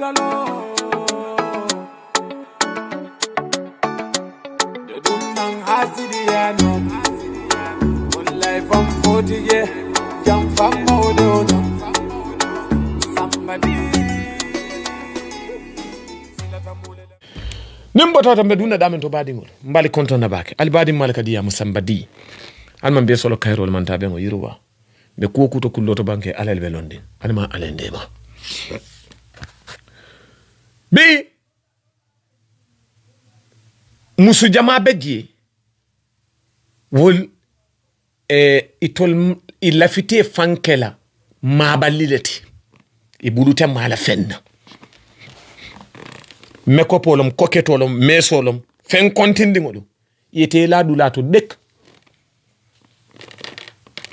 kaloo da dum nan hasidi ya no wallahi fam foti ye jam fam mawdo no sammadi nin mbe ɗumna ɗamen to badiŋol mbali konto nabake alibadi mala kadi ya musamba di alman mbiye solo kayrol manta ɓen yiruwa be kuwo kuto kulloto banke alal be londin anima alay ndema bi musu jama bɛ die wol eh, itol i lafite fanke la maaballi le ti i bulute maa la feŋ na mekopolom koketolom mesolom feŋ kontindiŋolum yete la dula to dek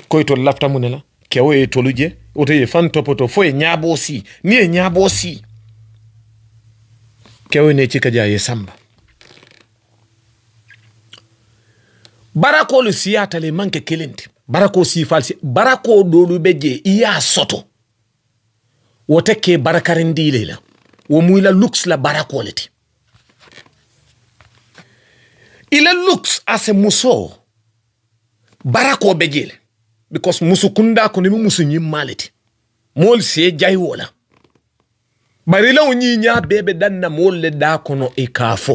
ko itol lafita mu la kewo ye tolu je woto ye fan topoto fo ye ñaaboo si ni ye ñaaboo kewene cika jaye samba barakolu siyatale manke kelenti barako sifal si barako dolu be je iya soto wo tekke barakarindile la wo muyla lux la barakoleti ila lux ase muso barako be le because musu kunda ko ni musu nyimaleti mol se jaywola bari la law ñiña beɓe ɗanna mo leɗɗa kono e kaafo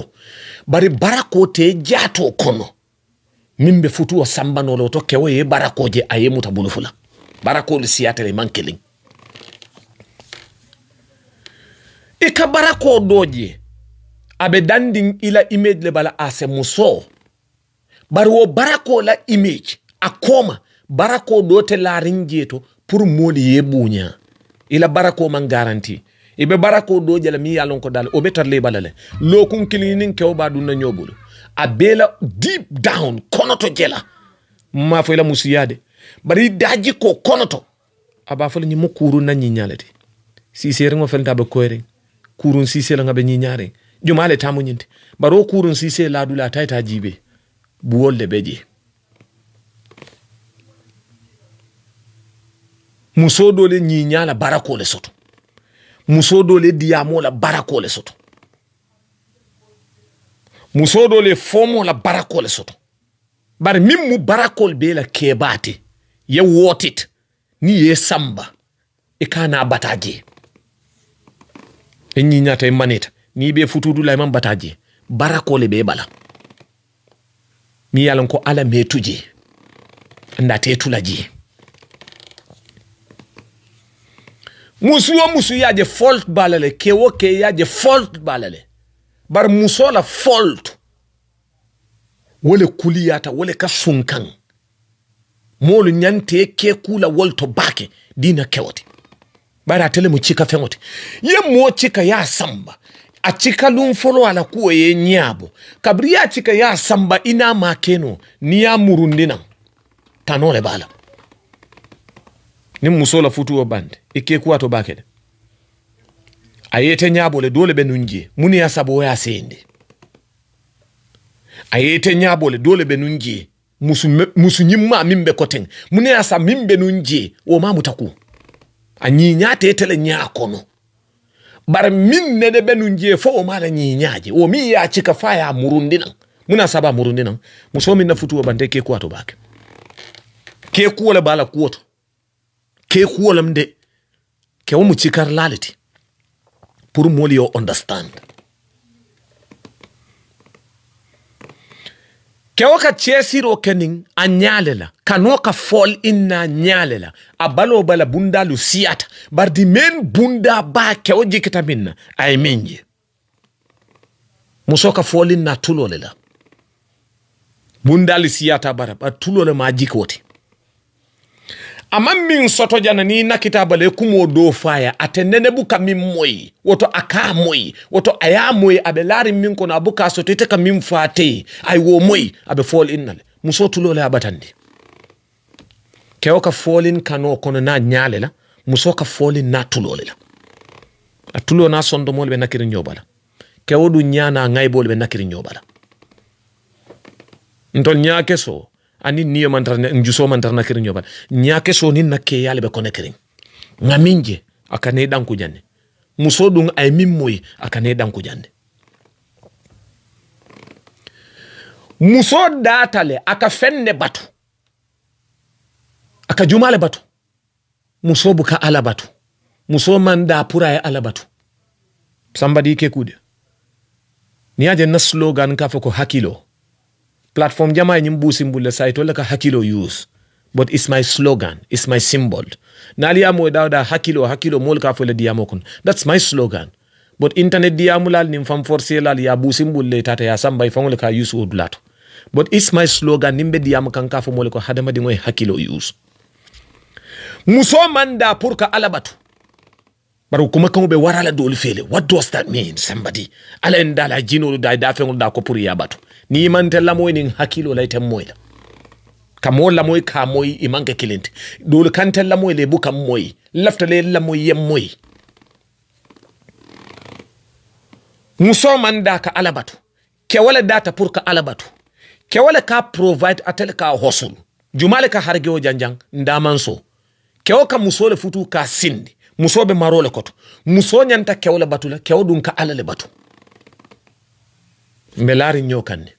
bari barako te e jaato kono min ɓe futuwa sambanolo to kewoye barakoje a yemuta bulu fula barakolu siyatere man kelin i e ka barako doje aɓe dandin ila image le bala ase muso bari wo barako la image a koma barako ɗo te larin jeeto pour moolu ye ɓuña ila e barako man garantie i be bara ko do jala mi ye lon ko dal o be tarle bala le lokun kilinin kewo ba dun na ñobulu a bela deep down konoto jela ma fo ila musiyade bari daji ko konoto a ba fala ñimo kuru na ñiñalete sisere ngo felta be koyre kurun sise la nga be ñiñare jumale tamu ñinte bari o kurun sise laadu la tayta jibe buwolde be je muso dole ñiñala bara le soto muso dɔ le diyamo la baarako le soto muso dɔ le fɔmo la baarako le soto bari min mu baarakol bee la keebaa te ye wootit ni ye samba i e ka naa bataa jee e i ñiñata i e manita ni be futudu la i man bataa jee baarako le be bala mi ye ko ala mee tu jee anda te tula jee musu yo musu yaje fault balale kewo ke yaje fault balale bar muso la fault wole kuliyata wole ka sunkan molu nyante ke kula wolto bake dina kewoti bara tele mu cika fengote ye mo cika ya samba a cika lun folo ala kuwa ye nyabo kabri ya cika ya samba ina makeno ni ya murundinan tanole bala ni muso la futuwo bande ikke kuwa to bakede ayete yete ñaɓole dole ɓe nun jee muniya saboya seende a yete ñaɓole dole be nun jee musu musu ñimma min ɓe koten muniya sa min ɓe nun jee wo ma mutaku a ñiñate tele ñakono bara min nene ɓe nun jee fo o maɗa ñiñaje wo mi ya cika fa ya murundinan muna saba murundi nan muso min na futuwo bande ke kuwa to bake ke kuwo le bala kuwoto ke kuwolam de ke wo mu cikar lalati pour mool yo understand ke wo ka ceesiro kenin a ñaale la kanoo ka fall inna ñaale la a baloo bala bundalu siyata di men bunda baa kewo jikita min na a e ye min je muso ka foolin na tulolela le la bundalu bara bar tulole ma ama min soto jana ni na kitaba le kumo do faya atenene buka mi moyi woto aka moyi woto aya moyi abe mi min na abuka soto ite ka min fate ay wo moyi abe fall innale muso tulole abatandi kewo ka folin kano kono na ñaale la muso ka folin na tulole la a tulo na sondomole ɓe nakiri ñoɓala kewo ɗum ñana ngayboole ɓe nakiri ñoɓala ntol ñaake so anin niyo man tarna njuso man tarna kirin yoban nyake so ni nakke yale be kone kirin ngaminje akane dan ku janne muso dun ay min moyi akane dan ku janne muso datale aka fenne batu aka jumale batu muso buka ala batu muso man da pura ya ala batu sambadi ke kude ni aje na slogan kafe ko hakilo platform jama yenye mbusi mbule site wala ka hakilo use but it's my slogan it's my symbol nali yamo dawda hakilo hakilo mol ka fole diyamo kon that's my slogan but internet diyamu lal nim fam forcé lal ya busi mbulle tata ya sambay fangol ka use lato but it's my slogan nimbe diyama kanka fo mol ko hadama di ngoy hakilo use muso manda pour ka alabatu baro kuma kan be warala dolu fele what does that mean somebody ala ndala jinolu da da fengol da ko pour ya batu ni imante nimanta lamoy nin hakkilo moi la kamo lamoy ka moy imange kilinte dol kante lamoy le bu kam moy lafta le lamoy yem moy musoman da ka alabatu kewala data pour ka alabatu kewala ka provide atel ka hosul jumale ka hargeo janjang ndaman so kewo ka le futu ka sindi musobe marole koto muso nyanta kewla batula kewo dun ka alale batu mbe laarin ñoo kanne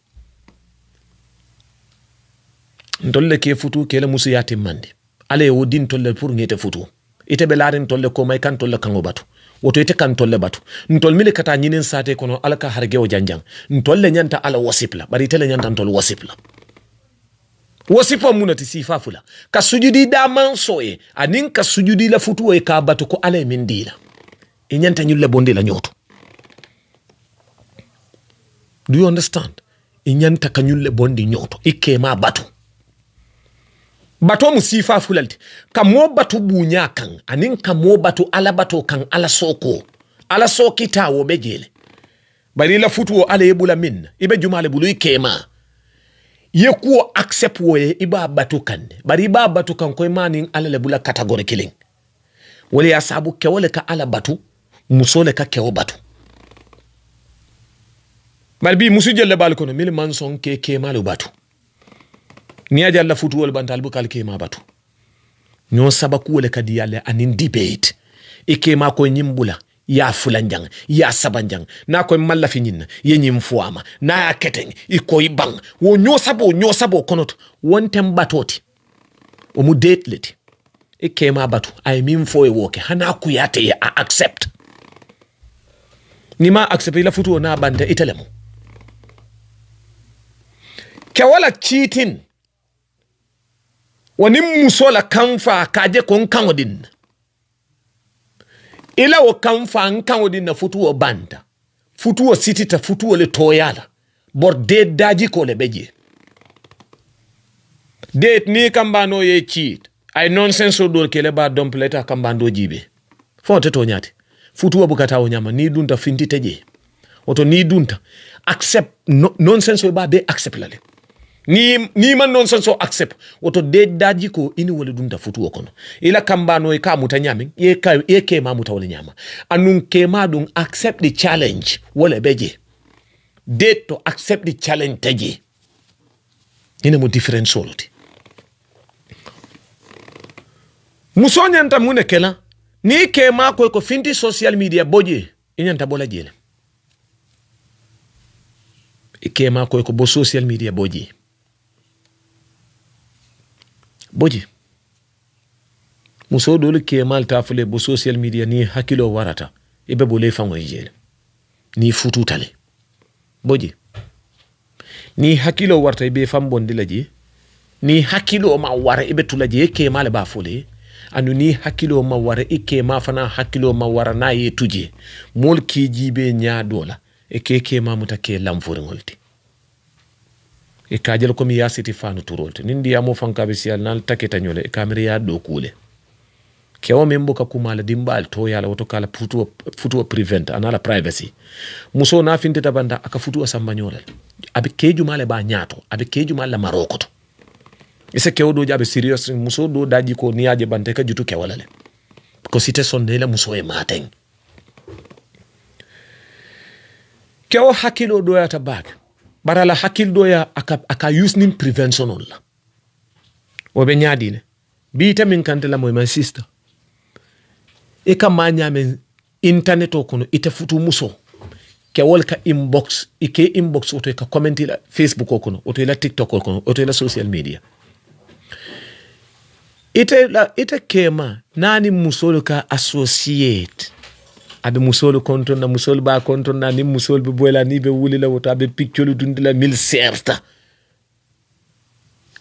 ntolle ke futu kele musu ya ala wo din tolle pour ŋete futu ite be laarin tolle komay kan tolle kaŋo batu woto ite kan tolle batu ntol mili kata ñinin sate kono ala ka hargewo janjang ntolle ñanta ala wasipla bari itele ñanta ntol wasipla wasipa munati sifa ka sujudi manso e anin ka sujudi la futuwo e ka batu ko ala min dila i ñanta ñulle bondi la ñoto do you understand i ñanta bondi ñooto i kema batu bato mu sifa fulalti ka batu buña kan anin ka batu ala bato kan ala soko ala sokitawo be jele bari la futuwo ala yebula bula min i jumale bulu i kema ye kuwo accept wo ye iba batu kan bari iba batu kan ko i ala le bula category kelen wala ya sabu kewo ka ala batu musole ka kewo batu bari bi musu jelle bal kono mil man son ke ke malu batu ni jalla futu futuwol bantal bu kal ke ma batu ño sabakuwole kadi yalle anin debate ke ma ko nyimbula ya fulanjang ya sabanjang na ko malla fi ñinna ye ñim fuama na ya keteng i koye baŋ wo ño sabo ño sabo konoto wontem batoti o mu date leti e ke ma batu ay min fo e woke hana ku yate ya accept ni ma accept ila futu na banta itelemu kɛwala kiitin wani muso la kan fa k'a jɛ ko n kan o de na kan fa n kan na futu wo banda futu wo siti ta futu wo le toyala bor de daji k'o le beje je n'i kamba n'o ye kiit ay nonsense nɔnsɛnsi o dɔn kɛlɛ b'a dɔn pɛlɛ ta kan jibe fo te tonyati futu wo bukata wo nyama n'i dunta finti teje oto n'i dunta accept no, nonsense o b'a bɛɛ accept la le ni ni man non so accept woto de daji ko ini wala dum da futu kono ila kambano e ka muta nyamin e ka e ke ma muta wala nyama anun ke ma dum accept the challenge wala beje de to accept the challenge taje ina mo different solti musonyanta mune kela ni ke ma ko ko finti social media boje inyanta bola jele ke ma ko ko bo social media boje boji muso dolu kemal ta fule bo social media ni hakkilo warata i be bole i faŋo ye jeele ni fututa le boji ni hakkilo warata i be faŋ bondi la je ni hakkilo ma wara i be tula je i kema le b'a fole anu ni hakkilo ma wara i kema fana hakkilo ma wara n'a ye tuje moolu kii jii be ɲaa do la i ke kema muta ke lanforiŋol ti e kajal komi ya siti fanu turonte nin ndiyamo fankaɓe siyal nal taketañole e kamere ya do kuule kewo men bo ka kumala dimbal to yala woto kala futuwa futuwa prevent anala privacy muso na fintita tabanda aka futuwa sambanyolal abe male ba nyato abe male maroko to ise kewo do jabe serious muso do daji ko niyaje bante ka jutu kewalale ko site sonne la muso e mateng kewo hakilo do yata bak bara la hakkilɗoya aka, aka usnin prevention on la o ne ñaadine biita min kante la moyeman sista i ka ma ñaamen internet o kono ite futu muso kewol ka inbox ke inbox i ka comment ila facebook o kono oto la tiktok o kono i la social media ite, la, ite kema nani musolu ka associate aɓe musol kon toon na musol ba kon toon na nin musol ɓe boyla ni ɓe wulila be aɓe dundi la mil serta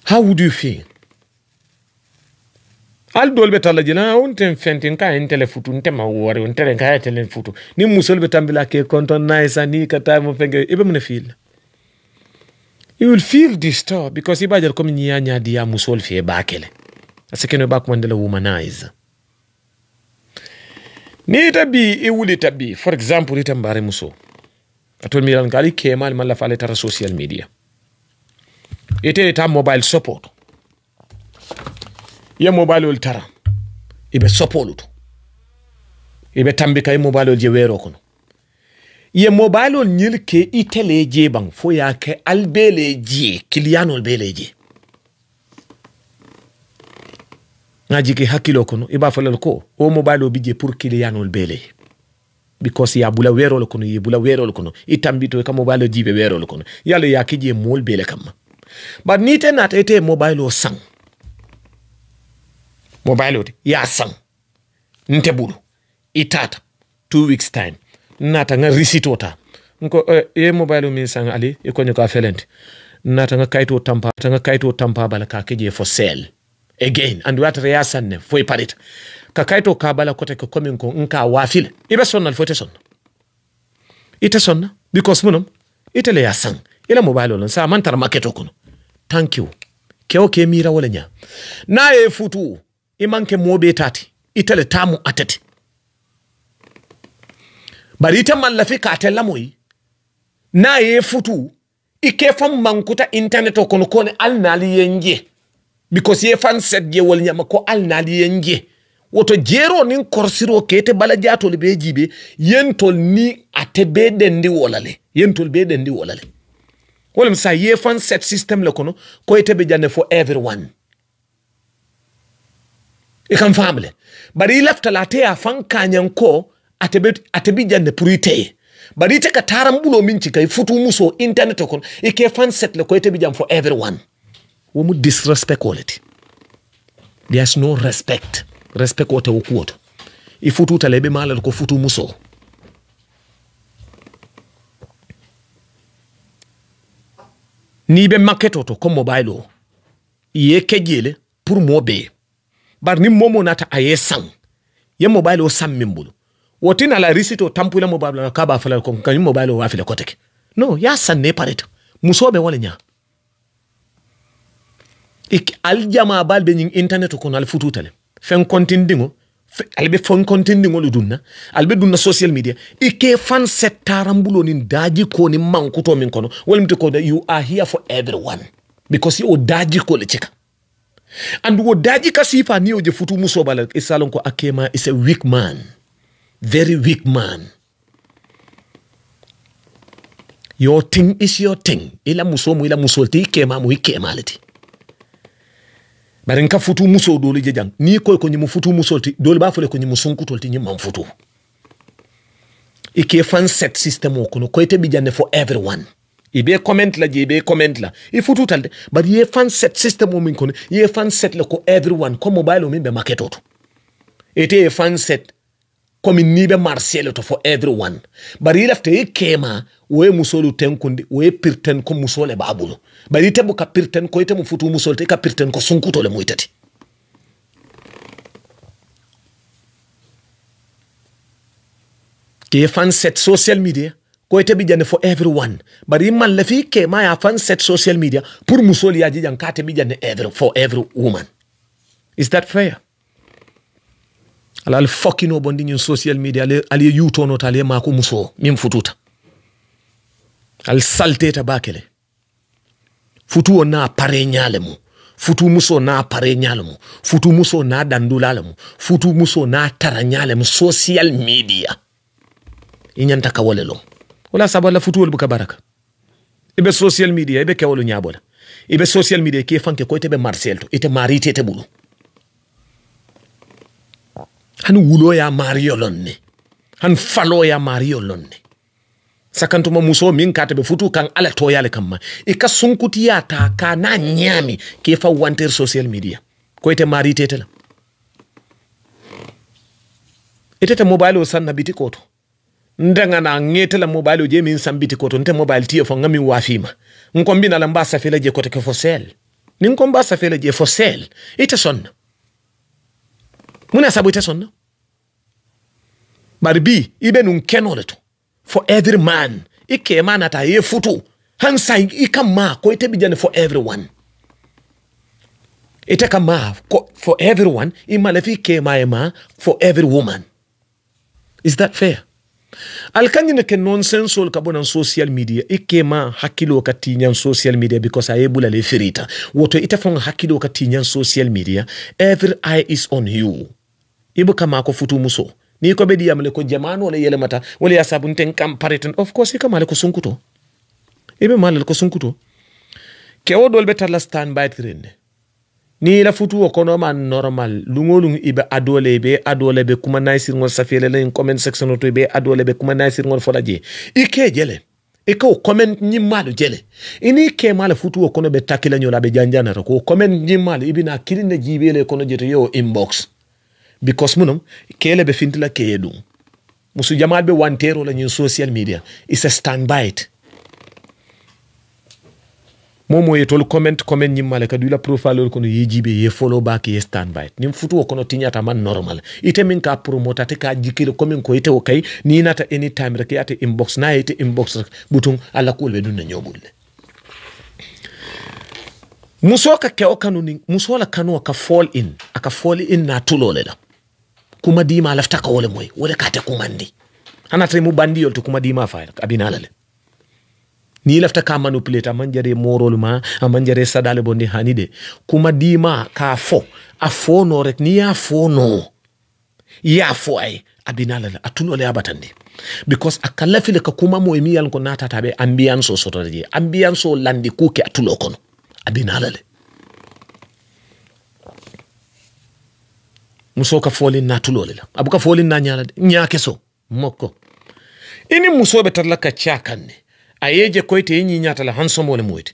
how would you feel hali doolu ɓe talla jina wonten fenti ka hen tele futu n tema woore n tele ka tele futu ni musol ɓe tambila ke konton nayi e sa ni ka tawi mo fenge iɓe mune fiil you will feel disturbed because iɓa jata comme ñiya ñadiya fe ba kele a sikeno ɓa kumandela womanize ni tabi i wuli tabi for example ita mbare muso atol miran gali kemal malla fale tara social media ite ta mobile support ye mobile ol tara ibe support ibe tambika i mobile ol je wero kono ye mobile ol nyil ke itele je bang fo ya ke albele je kilianol bele je ga jiki hakkilo kono i b'a fɔlala ko o mobile o bi je pour kiliyanol bee le because ya a bula weerol kono ye bula weerol kono i tambito i e ka mobile o jiibe weerol kono yalo ya a ki je mool bee le kamma bari niŋ ite naata ite ye mobile o saŋ mobile o ya ye a saŋ nte bulu i taata two weeks time naata ŋa risito ta nko e ye mobile o miŋ saŋ ali i e koño ka felenti naata ŋa kayitoo tampa ŋa kayitoo tampa bala ka ke je fo seel again and watata ya sanne foye parita ka kayto kote ko komin ko nka wafile iɓe sonnal fote sonna ite sonna because munom itele ya san ila mobile olon sa mantara makketo kono thank you kewo ke mira wala nya na ye futu i manke tati itele tamu atati bari ite mallafi ka tella moyi na ye futu ike fam mankuta internet o kono kone alnali yenje because ye fan set ye wol nyama ko alnali yen yenge woto jero nin korsiro kete bala jatol be jibe yentol ni ate be dendi wolale yentol be dendi wolale wolem sa ye fan set system le kono ko ete be janne for everyone e kam famle bari lafta late a fan kanyan ko ate be ate bi janne pour ite bari ite ka taram bulo min ci kay futu muso internet kon e ke fan set le ko ete be jam for everyone wo mu disrespect ole there's no respect respect wote wokuwoto i ifutu le be maalal ko futu muso ni be maketo to comme mobile o i ye kejele pour mo be bari ni momo nata aye sang ye mobile o sam min bolo wo tina la risito tampula mobile o kaba b'a fala ko kañum mobile o wafile koteke non ya sanne parete muso be wala ñaa ik aljama bal be nyin internet ko kono al fututale fen kontindiŋo albe fon kontindingo lu dunna albe dunna social media ike fan set tarambulo nin daji ko ni manku to min kono walim walimti ko da you are here for everyone because o daji ko le chika and wo daji ka sifa ni o je futu muso musobala isalon e ko akema is a weak man very weak man your thing is your thing ila musomu ila musolti ikemamu ikemaleti bari nka futu muso dole jejang ni ko ko nyimu futu muso ti dole ba fole ko nyimu sunku tolti nyimma futu ike fan set system o kono koy tebi janne for everyone ibe comment la jibe comment la ifutu talde bari ye fan set system o min kono ye fan set le ko everyone ko mobile o min be maketoto ite ye fan set komi niɓe marsiele to for everyone bari i lafta ye kema woye musolu tenkundi we pirten ko musole babulu bari ite ka kapirten ko itemu futu musolte kapirten ko sunkutole mu itati ke fan set social media ko ite ɓiƴande for everyone bari malla fi ke ma ya fan set social media pour musol yaji jan kate ɓiƴande ever for every woman is that fair ala al bondi ñin social media aliye yutonota aliye mako muso min fututa al ta bakele futuo na pare ñale mu futu musoo na pare ñale mu futu musoo naa dandulale mu futu musoo naa tara ñale mu social media i ñanta ka wole lom wala saballa futuwol buka baraka ibe social media ibe kewolu ñabola ibe social media ke fanke ko ite marsel to ite mari bulu han wulo ya mari yolonne han falo ya sakantuma muso min e ka tɛbɛ futu kan ala tɔyale ma i ka sunkutiya ta ka na ɲaami ke fa wanter social media ko ite mari tete la ite te mobile o sanna biti koto ndanga na ngete la mobile o je min san biti koto nte mobile tiyo e fo ngami wafima nkombi na lamba safela je kote ke fo sel ni nkomba safela je fo sel ite e sonna muna sabu ite sonna bari bi ibe nun keno to for every man ike ikemana ta futu hansa ika ma ko ite bijane for everyone ite ka kama for everyone ma kemaema for every woman is that fair alkañine ke nonsensol ka bonan social media ike ma hakilo ka tiñan social media because a ye le ferita woto ite fon hakilo ka tiñan social media every eye is on you ibu kama ko futu muso ni ko be diyam le ko jamanu wala yelemata wala ya sabu nten kam pareten of course ika male ko sunkuto eɓe mal ko sunkuto kewo ɗol ɓe stand by trend ni la kono man normal luŋolum iɓe adole be adole be kuma ngol safele lain comment section to be adole be kuma naysirŋol fola je i ke jele i ka o comment ñimmalu jele ini kemala futuwo kono ɓe takkilañola ɓe janjanata ko comment ñimmalu ibina kilinne jiɓele kono jeto yo inbox because munum kele be fintila kedu musu jamaat be wantero la ñin social media is a stand by it momo ye tol comment comment ñim malaka du la profile ko no yejibe ye follow back ye stand by it nim futu ko no tiñata man normal ite min ka promote te ka jikile comme ko ite o kay ni nata anytime rek yate inbox na yate inbox rek ala ko le dun na ñobulle musoka ka ke o kanu ni muso kanu ka fall in aka fall in na tulolela kuma dima lafta ka wole moy wole kate kumandi ana tre mu bandiyol to kuma dima fa abina lale ni lafta ka manipulate man jare morol ma man jare sadale bondi hanide kuma dima ka fo a fo no rek ni ya fo no ya fo ay abina lale alale atunole abatandi because a kalla file ka kuma mo emi yalko natata ɓe so sotata je so landi kuke a tulo kono abina lale muso ka folin na tulo le abu ka folin na nyala nya keso moko ini muso be tarla ka chakanne ayeje koite yi nyata la hanso mole moyte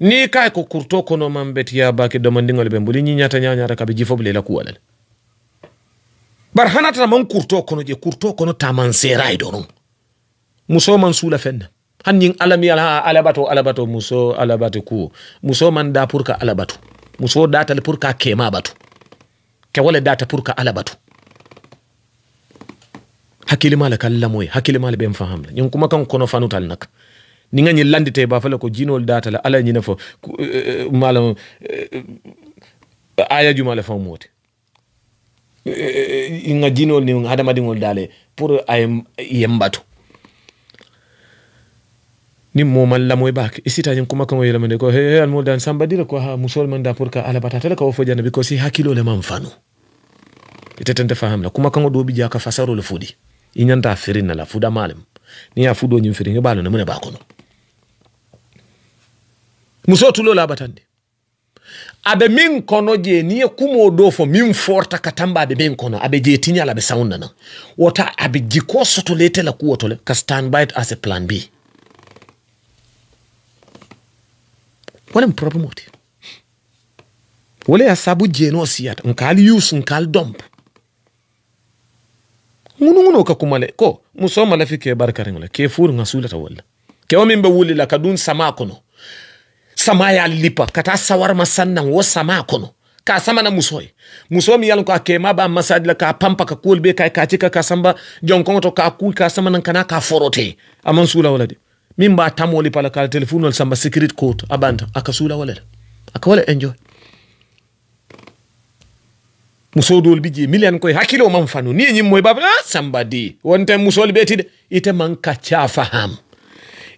ni kay ko kurto kono man beti ya baki domandingol be mbuli nya nya kabe jifob bele la kuwala bar hanata na man kurto kono je kurto kono taman serai do non muso man sula han hanyin alami ala alabato alabato muso alabato ku muso man da pour ka alabato muso da tal pour ka kema batu ke data pour ka ala batu hakkilima la kalla moye hakkilima la ɓen fahamla ñon kuma kan kono tal nak ni ga ñi landite ba fala ko jinol data la ala ñina fo eh, eh, eh, aya ayajuma la faw moote nga jinol ni ngol dale pour ay yembatu ni moman lamoy bak isitañin kuma yele mende ko he almoldan sambadira ko ha musol man da pour que ala batatala ka wo fo jana because i hakkilole man fanu itetente fahamla kuma kango ɗoɓi jaka fasarole fudi inyanta firin firinna la fuda malem ni ya fudo ñin firin ɓalone mune ba kono muso la abatande abe min kono je ni ye kumo ɗo fo min forta katamba tamba min kono abe je tinya tiñal aɓe sawndana wota abe jikoso sotolete la kuwotole ka stand by as a plan b wonem problem oti wale ya sabu jeno osiyata nkali use nkali domp ngunu ngunu ka kumale ko muso malafi ke barkariŋo le ke fuuri ngasula ta wala kewo miŋ be wuli la kadun sama kono sama ya lipa kata sawar sawarima sannaŋ wo sama kono ka samana muso ye muso miŋ ye loŋ ko a keema be la ka pampa ka kuolu be ka ka ka ka samba jonkoŋo to ka kuuli ka samanaŋ kana ka forote a maŋ suula de min mba tamwoli pala kala téléphonol samba sécurité cote a ɓanta aka suula wala le aka wala enjoy musodol bi je million koy hakkilo mam fanu ni ñim moy baba ah, samba di wonten musol ɓeetide ite man kacca faham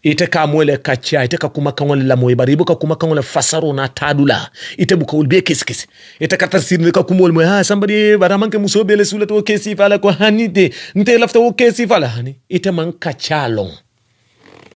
ite ka moyle kacca ite ka kuma kan wala moy bari bu ka kuma kan wala fasaru na tadula ite bu bukawol be kesikesi ite ka tarsirde ka kumol moye ha ah, samba di bara manke muso bele sulato kesi fala ko hani nte lafta o kesi fala hani ite man kacca long